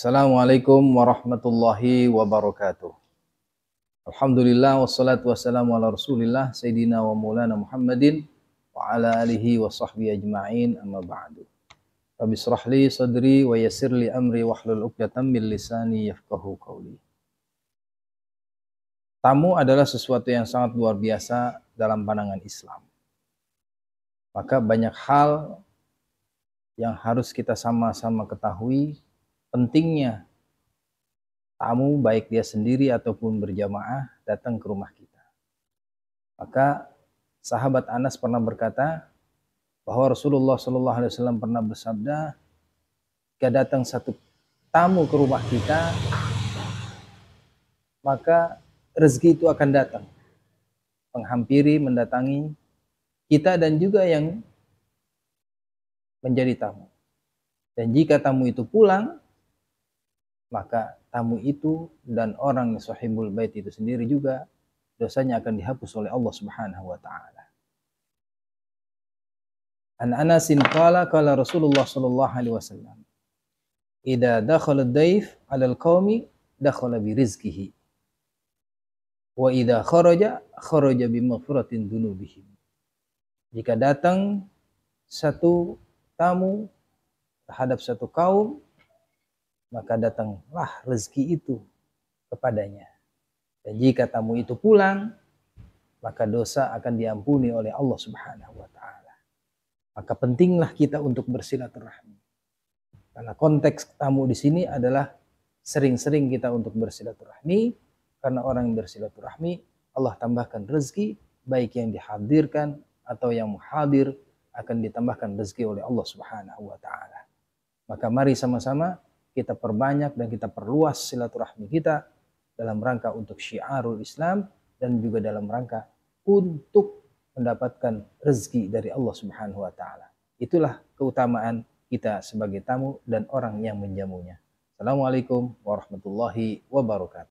Assalamualaikum warahmatullahi wabarakatuh. Alhamdulillah wassalatu wassalamu ala rasulillah Sayyidina wa maulana Muhammadin wa ala alihi wa sahbihi ajma'in amma ba'du. Rabbi sadri wa yassirli amri wa hlul uqdatan min lisani yafqahu qawli. Tamu adalah sesuatu yang sangat luar biasa dalam pandangan Islam. Maka banyak hal yang harus kita sama-sama ketahui pentingnya tamu baik dia sendiri ataupun berjamaah datang ke rumah kita. Maka sahabat Anas pernah berkata bahwa Rasulullah Shallallahu Alaihi Wasallam pernah bersabda, jika datang satu tamu ke rumah kita, maka rezeki itu akan datang, menghampiri, mendatangi kita dan juga yang menjadi tamu. Dan jika tamu itu pulang, maka tamu itu dan orang sahibul bait itu sendiri juga dosanya akan dihapus oleh Allah Subhanahu wa taala. An Anas qala qala Rasulullah sallallahu alaihi wasallam Idza dakhala ad-daif 'ala al-qaumi dakhala bi rizqihi wa idza kharaja kharaja bi maghfiratin dzunubihim. Jika datang satu tamu terhadap satu kaum maka datanglah rezeki itu kepadanya. Dan jika tamu itu pulang, maka dosa akan diampuni oleh Allah Subhanahu wa taala. Maka pentinglah kita untuk bersilaturahmi. Karena konteks tamu di sini adalah sering-sering kita untuk bersilaturahmi karena orang yang bersilaturahmi Allah tambahkan rezeki baik yang dihadirkan atau yang menghadir akan ditambahkan rezeki oleh Allah Subhanahu wa taala. Maka mari sama-sama kita perbanyak dan kita perluas silaturahmi kita dalam rangka untuk syiarul Islam dan juga dalam rangka untuk mendapatkan rezeki dari Allah Subhanahu wa taala. Itulah keutamaan kita sebagai tamu dan orang yang menjamunya. Assalamualaikum warahmatullahi wabarakatuh.